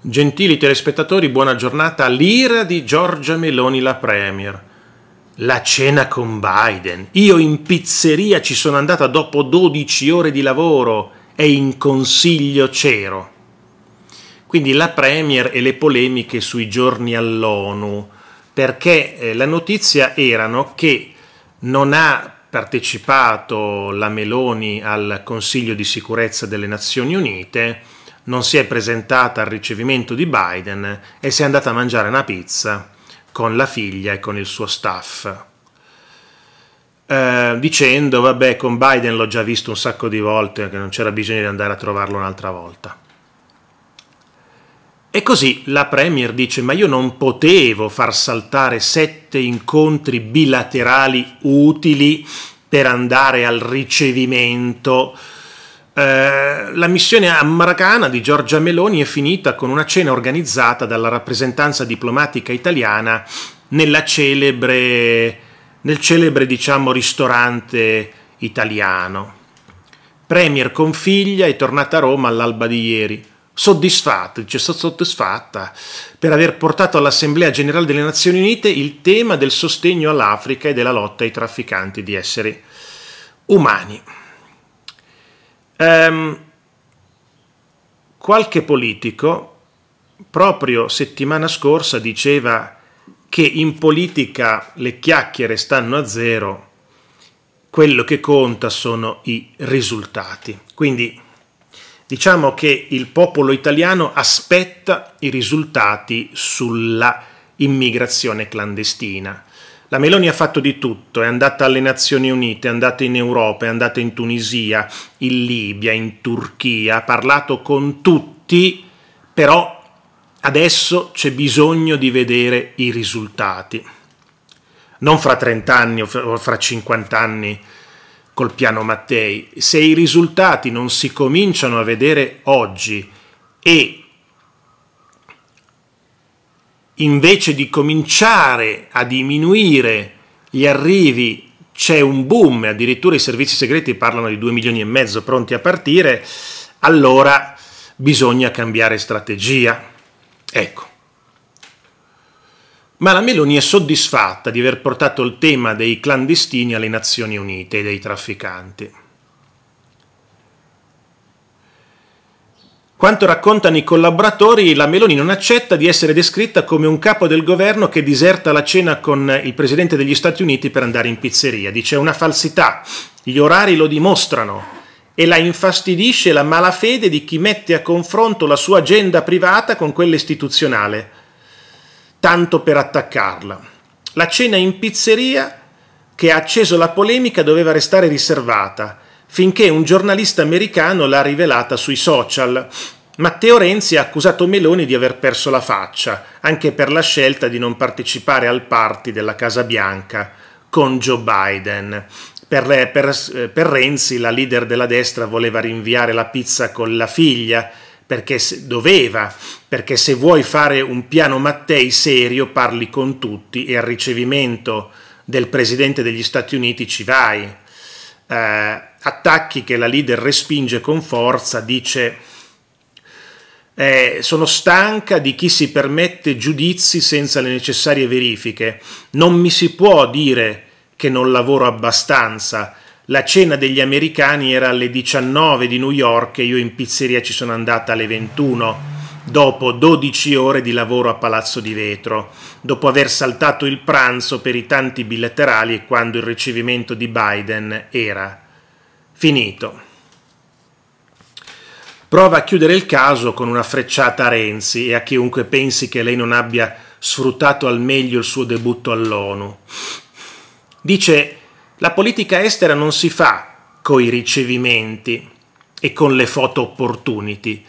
Gentili telespettatori, buona giornata. L'ira di Giorgia Meloni la Premier. La cena con Biden. Io in pizzeria ci sono andata dopo 12 ore di lavoro e in consiglio c'ero. Quindi la Premier e le polemiche sui giorni all'ONU, perché eh, la notizia erano che non ha partecipato la Meloni al Consiglio di sicurezza delle Nazioni Unite, non si è presentata al ricevimento di Biden e si è andata a mangiare una pizza con la figlia e con il suo staff. Eh, dicendo, vabbè, con Biden l'ho già visto un sacco di volte, che non c'era bisogno di andare a trovarlo un'altra volta. E così la Premier dice, ma io non potevo far saltare sette incontri bilaterali utili per andare al ricevimento eh, la missione a Maracana di Giorgia Meloni è finita con una cena organizzata dalla rappresentanza diplomatica italiana celebre, nel celebre diciamo, ristorante italiano. Premier con figlia è tornata a Roma all'alba di ieri soddisfatta, dice soddisfatta per aver portato all'Assemblea Generale delle Nazioni Unite il tema del sostegno all'Africa e della lotta ai trafficanti di esseri umani. Um, qualche politico proprio settimana scorsa diceva che in politica le chiacchiere stanno a zero, quello che conta sono i risultati. Quindi diciamo che il popolo italiano aspetta i risultati sulla immigrazione clandestina. La Meloni ha fatto di tutto, è andata alle Nazioni Unite, è andata in Europa, è andata in Tunisia, in Libia, in Turchia, ha parlato con tutti, però adesso c'è bisogno di vedere i risultati. Non fra 30 anni o fra 50 anni col piano Mattei. Se i risultati non si cominciano a vedere oggi e invece di cominciare a diminuire gli arrivi c'è un boom, addirittura i servizi segreti parlano di 2 milioni e mezzo pronti a partire, allora bisogna cambiare strategia. Ecco. Ma la Meloni è soddisfatta di aver portato il tema dei clandestini alle Nazioni Unite e dei trafficanti. Quanto raccontano i collaboratori, la Meloni non accetta di essere descritta come un capo del governo che diserta la cena con il presidente degli Stati Uniti per andare in pizzeria. Dice una falsità, gli orari lo dimostrano e la infastidisce la malafede di chi mette a confronto la sua agenda privata con quella istituzionale, tanto per attaccarla. La cena in pizzeria, che ha acceso la polemica, doveva restare riservata finché un giornalista americano l'ha rivelata sui social. Matteo Renzi ha accusato Meloni di aver perso la faccia, anche per la scelta di non partecipare al party della Casa Bianca con Joe Biden. Per, per, eh, per Renzi, la leader della destra voleva rinviare la pizza con la figlia, perché doveva, perché se vuoi fare un piano Mattei serio parli con tutti e al ricevimento del Presidente degli Stati Uniti ci vai. Eh, attacchi che la leader respinge con forza, dice eh, sono stanca di chi si permette giudizi senza le necessarie verifiche, non mi si può dire che non lavoro abbastanza. La cena degli americani era alle 19 di New York e io in pizzeria ci sono andata alle 21 dopo 12 ore di lavoro a Palazzo di Vetro, dopo aver saltato il pranzo per i tanti bilaterali e quando il ricevimento di Biden era finito. Prova a chiudere il caso con una frecciata a Renzi e a chiunque pensi che lei non abbia sfruttato al meglio il suo debutto all'ONU. Dice, la politica estera non si fa coi ricevimenti e con le foto opportunity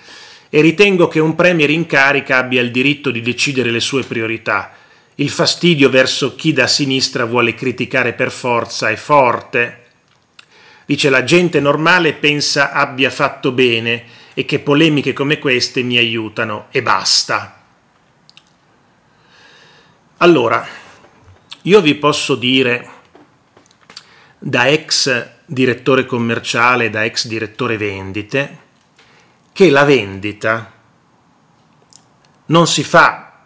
e ritengo che un premier in carica abbia il diritto di decidere le sue priorità. Il fastidio verso chi da sinistra vuole criticare per forza è forte Dice la gente normale pensa abbia fatto bene e che polemiche come queste mi aiutano e basta. Allora, io vi posso dire da ex direttore commerciale, da ex direttore vendite, che la vendita non si fa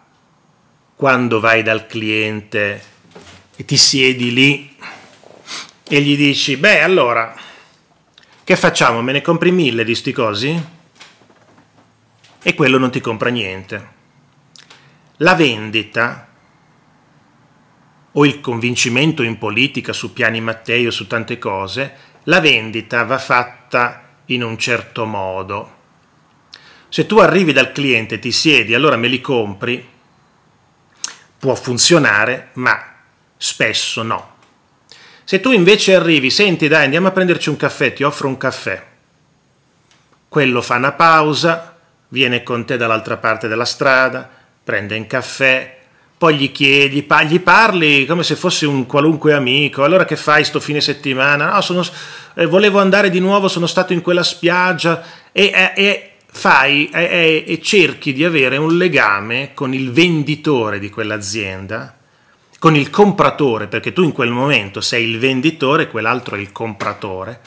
quando vai dal cliente e ti siedi lì e gli dici, beh allora, che facciamo? Me ne compri mille di sti cosi? E quello non ti compra niente. La vendita o il convincimento in politica su piani Matteo, su tante cose, la vendita va fatta in un certo modo. Se tu arrivi dal cliente, ti siedi, allora me li compri, può funzionare, ma spesso no. Se tu invece arrivi, senti dai andiamo a prenderci un caffè, ti offro un caffè, quello fa una pausa, viene con te dall'altra parte della strada, prende un caffè, poi gli chiedi, gli parli come se fossi un qualunque amico, allora che fai sto fine settimana? Oh, sono, eh, volevo andare di nuovo, sono stato in quella spiaggia e, e, eh, e fai e, eh, eh, e cerchi di avere un legame con il venditore di quell'azienda con il compratore, perché tu in quel momento sei il venditore, quell'altro è il compratore,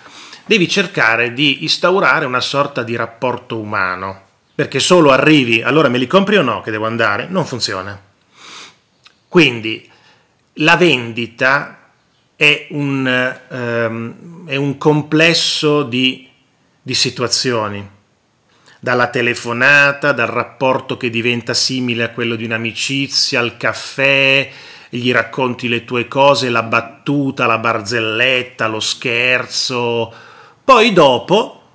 devi cercare di instaurare una sorta di rapporto umano, perché solo arrivi, allora me li compri o no che devo andare, non funziona. Quindi la vendita è un, um, è un complesso di, di situazioni dalla telefonata, dal rapporto che diventa simile a quello di un'amicizia, al caffè, gli racconti le tue cose, la battuta, la barzelletta, lo scherzo. Poi dopo,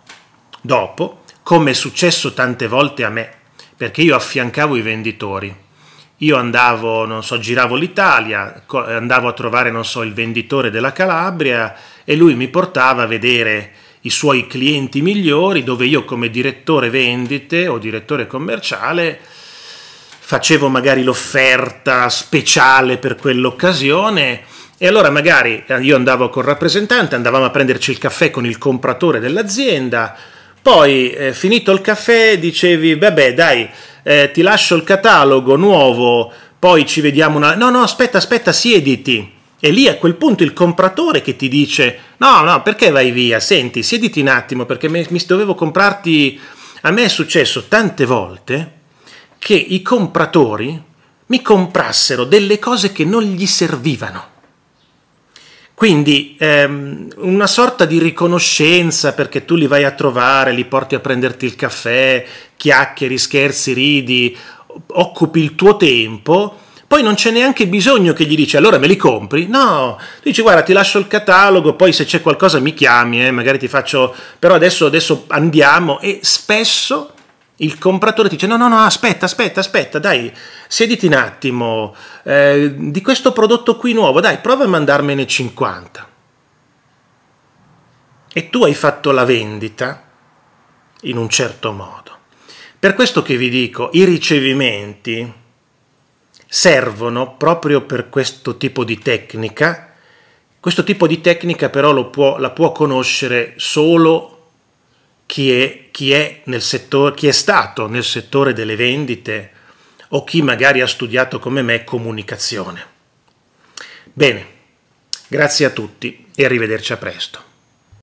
dopo, come è successo tante volte a me, perché io affiancavo i venditori. Io andavo, non so, giravo l'Italia, eh, andavo a trovare, non so, il venditore della Calabria e lui mi portava a vedere i suoi clienti migliori, dove io come direttore vendite o direttore commerciale facevo magari l'offerta speciale per quell'occasione e allora magari eh, io andavo col rappresentante, andavamo a prenderci il caffè con il compratore dell'azienda, poi eh, finito il caffè dicevi vabbè dai eh, ti lascio il catalogo nuovo, poi ci vediamo una... No, no, aspetta, aspetta, siediti. E lì a quel punto il compratore che ti dice: No, no, perché vai via? Senti, siediti un attimo perché mi, mi dovevo comprarti. A me è successo tante volte che i compratori mi comprassero delle cose che non gli servivano. Quindi ehm, una sorta di riconoscenza perché tu li vai a trovare, li porti a prenderti il caffè, chiacchieri, scherzi, ridi, occupi il tuo tempo, poi non c'è neanche bisogno che gli dici allora me li compri, no, dici guarda ti lascio il catalogo, poi se c'è qualcosa mi chiami, eh, magari ti faccio, però adesso, adesso andiamo e spesso il compratore ti dice no, no, no, aspetta, aspetta, aspetta, dai, sediti un attimo, eh, di questo prodotto qui nuovo, dai, prova a mandarmene 50. E tu hai fatto la vendita in un certo modo. Per questo che vi dico, i ricevimenti servono proprio per questo tipo di tecnica. Questo tipo di tecnica però può, la può conoscere solo chi è, chi è, nel settore, chi è stato nel settore delle vendite o chi magari ha studiato come me comunicazione. Bene, grazie a tutti e arrivederci a presto.